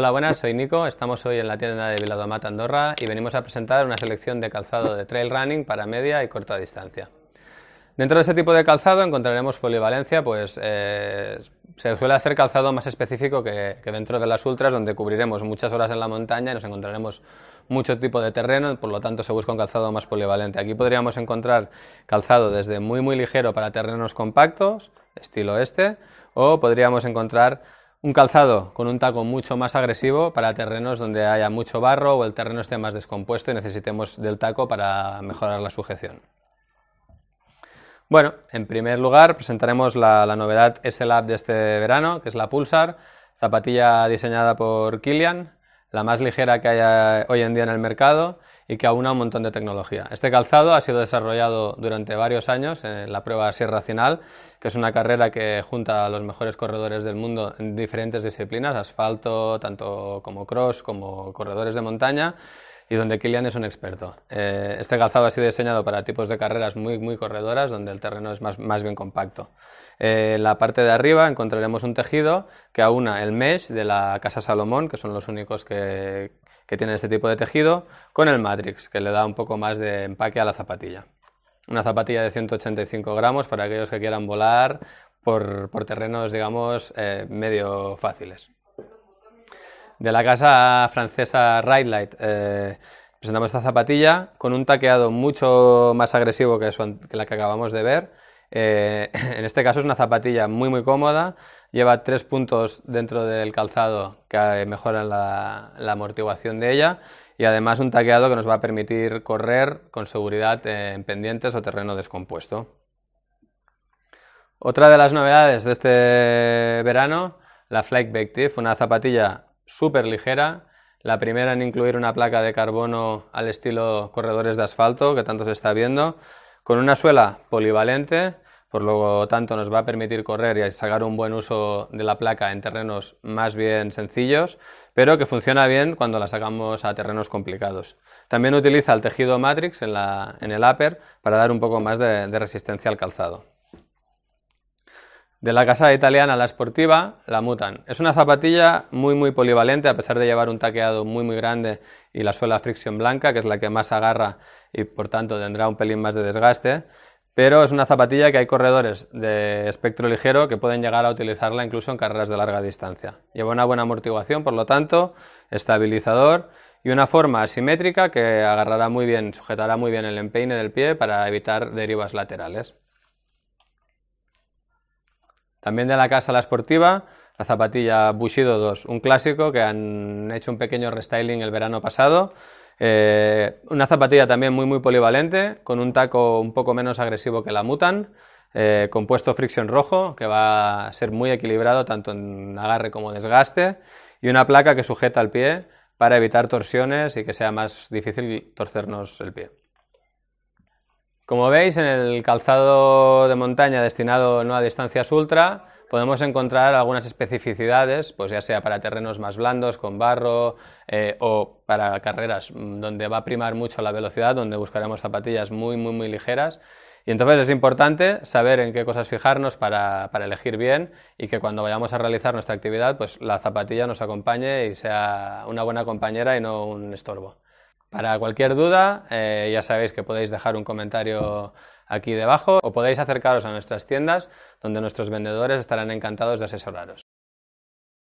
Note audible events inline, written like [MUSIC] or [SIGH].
Hola, buenas, soy Nico. Estamos hoy en la tienda de Viladomat Andorra y venimos a presentar una selección de calzado de trail running para media y corta distancia. Dentro de este tipo de calzado encontraremos polivalencia, pues eh, se suele hacer calzado más específico que, que, dentro de las ultras, donde cubriremos muchas horas en la montaña y nos encontraremos mucho tipo de terreno, por lo tanto se busca un calzado más polivalente. Aquí podríamos encontrar calzado desde muy muy ligero para terrenos compactos, estilo este, o podríamos encontrar un calzado con un taco mucho más agresivo para terrenos donde haya mucho barro o el terreno esté más descompuesto y necesitemos del taco para mejorar la sujeción. Bueno, en primer lugar presentaremos la, novedad S-Lab de este verano, que es la Pulsar, zapatilla diseñada por Kilian, la más ligera que hay hoy en día en el mercado y que aúna un montón de tecnología. Este calzado ha sido desarrollado durante varios años en la prueba Sierra Cinal, que es una carrera que junta a los mejores corredores del mundo en diferentes disciplinas, asfalto, tanto como cross como corredores de montaña y donde Kilian es un experto. Eh, este calzado ha sido diseñado para tipos de carreras muy, muy corredoras, donde el terreno es más, bien compacto. Eh, en la parte de arriba encontraremos un tejido que aúna el mesh de la Casa Salomón, que son los únicos que, tienen este tipo de tejido, con el Matrix, que le da un poco más de empaque a la zapatilla. Una zapatilla de 185 gramos para aquellos que quieran volar por, terrenos, digamos, eh, medio fáciles de la casa francesa Ridelight. Eh, presentamos esta zapatilla con un taqueado mucho más agresivo que, la que acabamos de ver. Eh, [LAUGHS] en este caso es una zapatilla muy muy cómoda, lleva tres puntos dentro del calzado que eh, mejoran la, amortiguación de ella y además un taqueado que nos va a permitir correr con seguridad en pendientes o terreno descompuesto. Otra de las novedades de este verano, la Flight Vector una zapatilla súper ligera. La primera en incluir una placa de carbono al estilo corredores de asfalto, que tanto se está viendo, con una suela polivalente, por pues lo tanto nos va a permitir correr y sacar un buen uso de la placa en terrenos más bien sencillos, pero que funciona bien cuando la sacamos a terrenos complicados. También utiliza el tejido Matrix en, la, el upper para dar un poco más de resistencia al calzado de la casa italiana a La esportiva, la Mutan. Es una zapatilla muy muy polivalente, a pesar de llevar un taqueado muy muy grande y la suela fricción blanca, que es la que más agarra y por tanto tendrá un pelín más de desgaste, pero es una zapatilla que hay corredores de espectro ligero que pueden llegar a utilizarla incluso en carreras de larga distancia. Lleva una buena amortiguación, por lo tanto, estabilizador y una forma asimétrica que agarrará muy bien, sujetará muy bien el empeine del pie para evitar derivas laterales. También de la casa La Esportiva, la zapatilla Bushido 2, un clásico que han hecho un pequeño restyling el verano pasado. Eh, una zapatilla también muy muy polivalente, con un taco un poco menos agresivo que la Mutan, eh, compuesto fricción rojo, que va a ser muy equilibrado tanto en agarre como desgaste, y una placa que sujeta al pie para evitar torsiones y que sea más difícil torcernos el pie. Como veis, en el calzado de montaña destinado no a distancias ultra, podemos encontrar algunas especificidades, pues ya sea para terrenos más blandos, con barro, eh, o para carreras donde va a primar mucho la velocidad, donde buscaremos zapatillas muy, muy, muy ligeras. Y entonces es importante saber en qué cosas fijarnos para, para elegir bien y que cuando vayamos a realizar nuestra actividad, pues la zapatilla nos acompañe y sea una buena compañera y no un estorbo. Para cualquier duda, eh, ya sabéis que podéis dejar un comentario aquí debajo o podéis acercaros a nuestras tiendas donde nuestros vendedores estarán encantados de asesoraros.